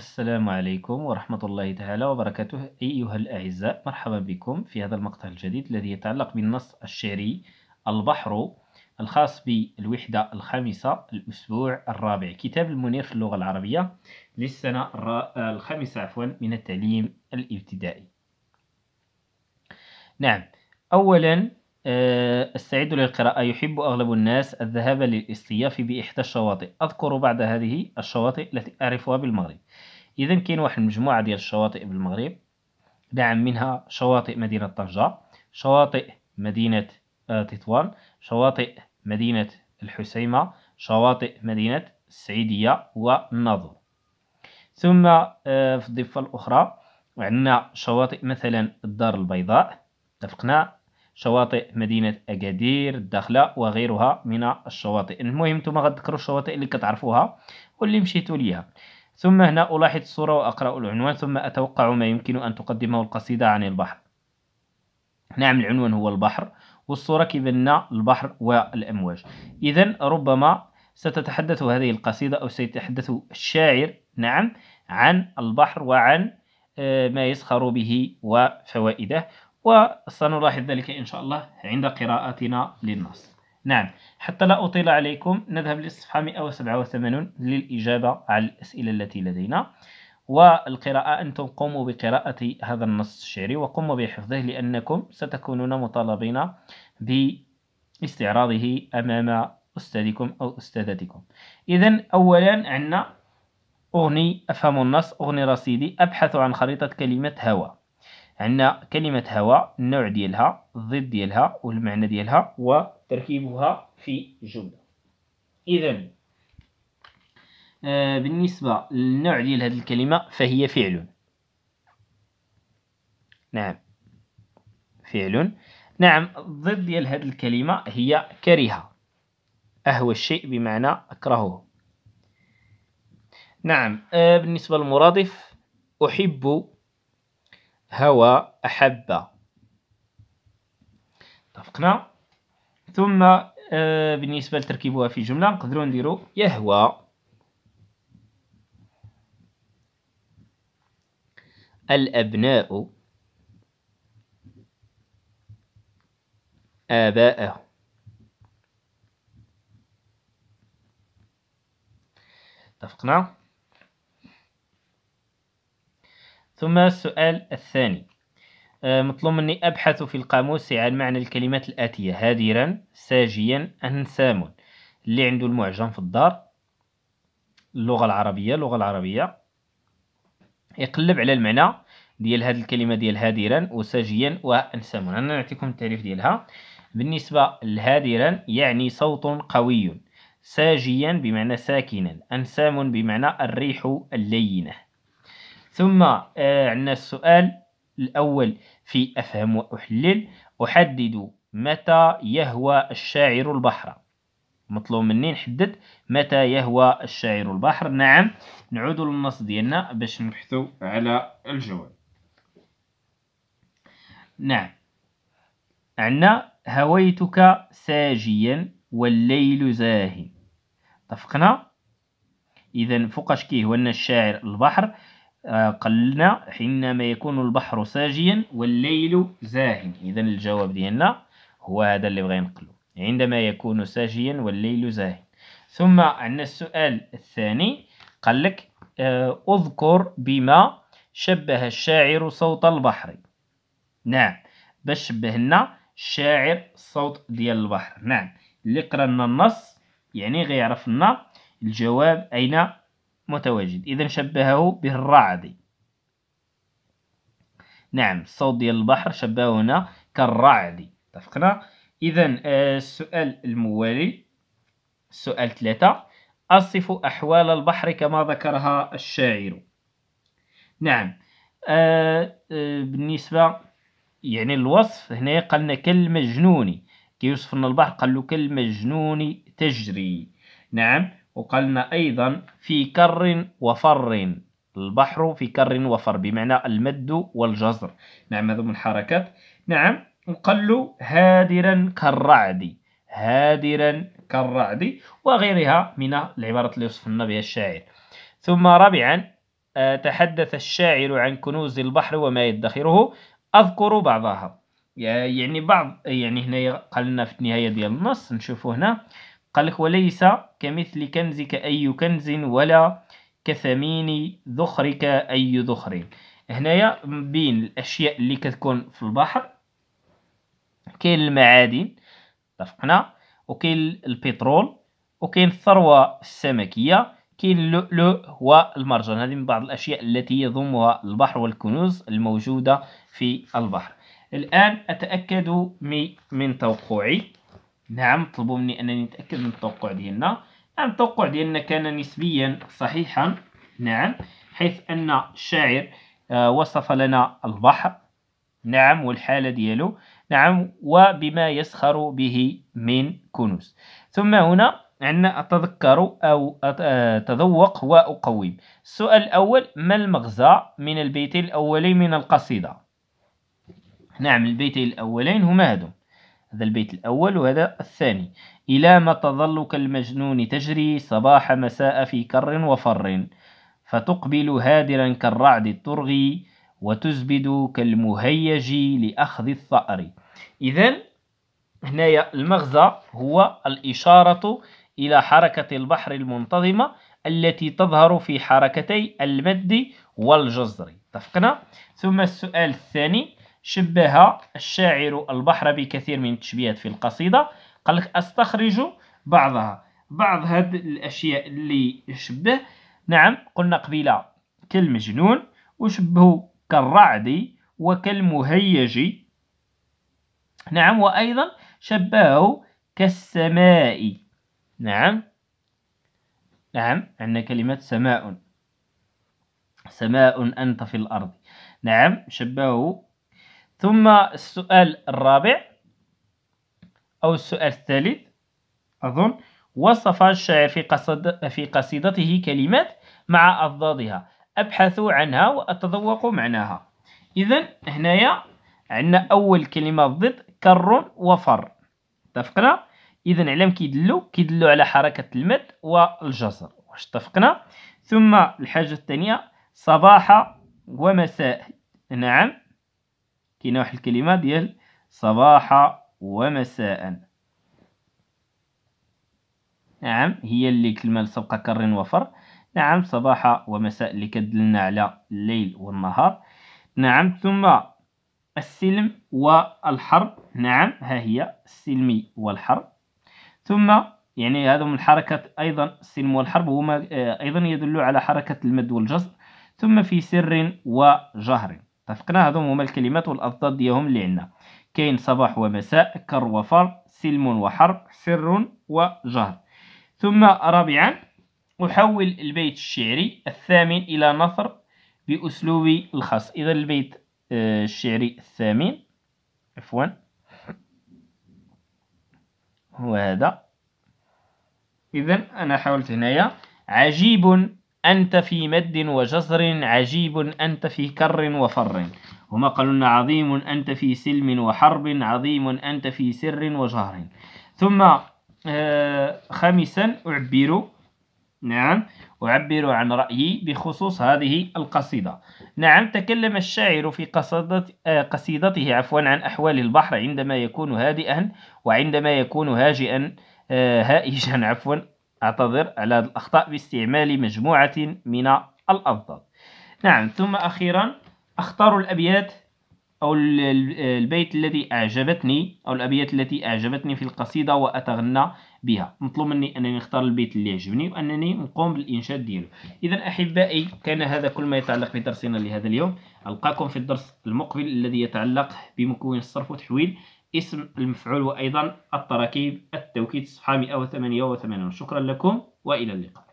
السلام عليكم ورحمة الله تعالى وبركاته أيها الأعزاء مرحبا بكم في هذا المقطع الجديد الذي يتعلق بالنص الشعري البحر الخاص بالوحدة الخامسة الأسبوع الرابع كتاب المنير في اللغة العربية للسنة الخامسة عفوا من التعليم الابتدائي نعم أولا آه، استعد للقراءة يحب أغلب الناس الذهاب للاصطياف بإحدى الشواطئ أذكر بعض هذه الشواطئ التي أعرفها بالمغرب إذا كاين واحد المجموعة ديال الشواطئ بالمغرب نعم منها شواطئ مدينة طنجة شواطئ مدينة آه، تطوان شواطئ مدينة الحسيمة شواطئ مدينة السعيدية والناظور ثم آه، في الضفة الأخرى عندنا شواطئ مثلا الدار البيضاء اتفقنا شواطئ مدينة أكادير الداخلة وغيرها من الشواطئ المهم نتوما غتذكروا الشواطئ اللي كتعرفوها واللي مشيتو ليها ثم هنا ألاحظ الصورة وأقرأ العنوان ثم أتوقع ما يمكن أن تقدمه القصيدة عن البحر نعم العنوان هو البحر والصورة كيبنا البحر والأمواج إذا ربما ستتحدث هذه القصيدة أو سيتحدث الشاعر نعم عن البحر وعن آه، ما يسخر به وفوائده وسنلاحظ ذلك إن شاء الله عند قراءتنا للنص نعم حتى لا أطيل عليكم نذهب للصفحة 187 للإجابة على الأسئلة التي لدينا والقراءة أنتم قوموا بقراءة هذا النص الشعري وقوموا بحفظه لأنكم ستكونون مطالبين باستعراضه أمام أستاذكم أو أستاذتكم إذا أولا عندنا أغني أفهم النص أغني رصيدي أبحث عن خريطة كلمة هوى عندنا كلمة هواء النوع ديالها الضد ديالها والمعنى ديالها وتركيبها في جملة إذا آه، بالنسبة للنوع ديال هذه الكلمة فهي فعل نعم فعل نعم الضد ديال هذه الكلمة هي كره أهوى الشيء بمعنى أكرهه نعم آه، بالنسبة للمرادف أحب هوى أحب اتفقنا ثم آه، بالنسبة لتركيبها في جملة نقدروا نديرو يهوى الأبناء آباءه اتفقنا ثم السؤال الثاني آه، مطلوب مني أبحث في القاموس عن معنى الكلمات الآتية هادرا ساجيا أنسام اللي عنده المعجم في الدار اللغة العربية اللغة العربية يقلب على المعنى ديال هاد الكلمة ديال هادرا وساجيا وأنسام أنا نعطيكم التعريف ديالها بالنسبة لهادرا يعني صوت قوي ساجيا بمعنى ساكنا أنسام بمعنى الريح اللينة ثم آه، عندنا السؤال الأول في أفهم وأحلل أحدد متى يهوى الشاعر البحر مطلوب مني نحدد متى يهوى الشاعر البحر نعم نعود للنص ديالنا باش نبحثوا على الجواب نعم عندنا هويتك ساجيا والليل زاهي اتفقنا اذا فوقاش كيهوى الشاعر البحر قلنا حينما يكون البحر ساجيا والليل زاهن إذا الجواب ديالنا هو هذا اللي بغينا نقلو عندما يكون ساجيا والليل زاهن ثم عندنا السؤال الثاني قال لك آه، اذكر بما شبه الشاعر صوت البحر نعم باش شبه لنا الشاعر صوت ديال البحر نعم اللي قرأنا لنا النص يعني غيعرف لنا الجواب اين متواجد إذا شبهه بالرعد نعم الصوت ديال البحر شبهه هنا كالرعد اتفقنا إذا السؤال آه، الموالي سؤال ثلاثة أصف أحوال البحر كما ذكرها الشاعر نعم آه آه بالنسبة يعني الوصف هنا قالنا كالمجنون كيوصف لنا البحر قال له كالمجنون تجري نعم وقالنا أيضا في كر وفر البحر في كر وفر بمعنى المد والجزر نعم هذا من الحركات نعم وقال له هادرا كالرعد هادرا كالرعد وغيرها من العبارات اللي وصفنا بها الشاعر ثم رابعا آه، تحدث الشاعر عن كنوز البحر وما يدخره أذكر بعضها يعني بعض يعني هنا قالنا في النهاية ديال النص نشوفه هنا قال لك وليس كمثل كنزك أي كنز ولا كثمين ذخرك أي ذخر هنايا بين الأشياء اللي كتكون في البحر كاين المعادن اتفقنا وكاين البترول وكاين الثروة السمكية كاين اللؤلؤ والمرجان هذه من بعض الأشياء التي يضمها البحر والكنوز الموجودة في البحر الآن أتأكد من توقعي نعم طلبوا مني أنني نتأكد من التوقع ديالنا نعم التوقع ديالنا كان نسبيا صحيحا نعم حيث أن الشاعر آه، وصف لنا البحر نعم والحالة ديالو نعم وبما يسخر به من كنوز ثم هنا عندنا أتذكر أو آه، أتذوق وأقوم السؤال الأول ما المغزى من البيتين الأولين من القصيدة نعم البيتين الأولين هما هادو هذا البيت الأول وهذا الثاني إلى ما تظل كالمجنون تجري صباح مساء في كر وفر فتقبل هادرا كالرعد الطرغي وتزبد كالمهيج لأخذ الثأر إذا هنايا المغزى هو الإشارة إلى حركة البحر المنتظمة التي تظهر في حركتي المد والجزر اتفقنا ثم السؤال الثاني شبه الشاعر البحر بكثير من التشبيهات في القصيدة قال لك أستخرج بعضها بعض هاد الأشياء اللي يشبه نعم قلنا قبيلة كالمجنون وشبه كالرعد وكالمهيج نعم وأيضا شبهه كالسماء نعم نعم عندنا كلمة سماء سماء أنت في الأرض نعم شبهه ثم السؤال الرابع أو السؤال الثالث أظن وصف الشاعر في, قصد في قصيدته كلمات مع أضدادها أبحثوا عنها وأتذوقوا معناها إذا هنايا عندنا أول كلمة ضد كر وفر اتفقنا إذا علام كيدلو كيدلو على حركة المد والجزر واش اتفقنا ثم الحاجة الثانية صباح ومساء نعم كاينه واحد الكلمه ديال صباحا ومساء نعم هي اللي كلمه سبقه كر وفر نعم صباحا ومساء اللي كدلنا على الليل والنهار نعم ثم السلم والحرب نعم ها هي السلمي والحرب ثم يعني من الحركات أيضا السلم والحرب هما آه، أيضا يدل على حركة المد والجزر ثم في سر وجهر اتفقنا هادو هما الكلمات والأضداد ديالهم اللي عندنا كاين صباح ومساء كر وفر سلم وحرب سر وجهر ثم رابعا أحول البيت الشعري الثامن إلى نثر بأسلوبي الخاص إذا البيت آه، الشعري الثامن عفوا هو هذا إذا أنا حاولت هنايا عجيب أنت في مد وجزر عجيب أنت في كر وفر ومقل عظيم أنت في سلم وحرب عظيم أنت في سر وجهر ثم آه، خامسا أعبر نعم أعبر عن رأيي بخصوص هذه القصيدة نعم تكلم الشاعر في آه، قصيدته عفوا عن أحوال البحر عندما يكون هادئا وعندما يكون هاجئا آه، هائجا عفوا أعتذر على هذه الأخطاء باستعمال مجموعة من الألفاظ نعم ثم أخيرا أختار الأبيات أو البيت الذي أعجبتني أو الأبيات التي أعجبتني في القصيدة وأتغنى بها مطلوب مني أنني نختار البيت اللي يعجبني وأنني نقوم بالإنشاد ديالو إذا أحبائي كان هذا كل ما يتعلق بدرسنا لهذا اليوم ألقاكم في الدرس المقبل الذي يتعلق بمكون الصرف وتحويل اسم المفعول وأيضا التراكيب التوكيد الصفحة 188 شكرا لكم وإلى اللقاء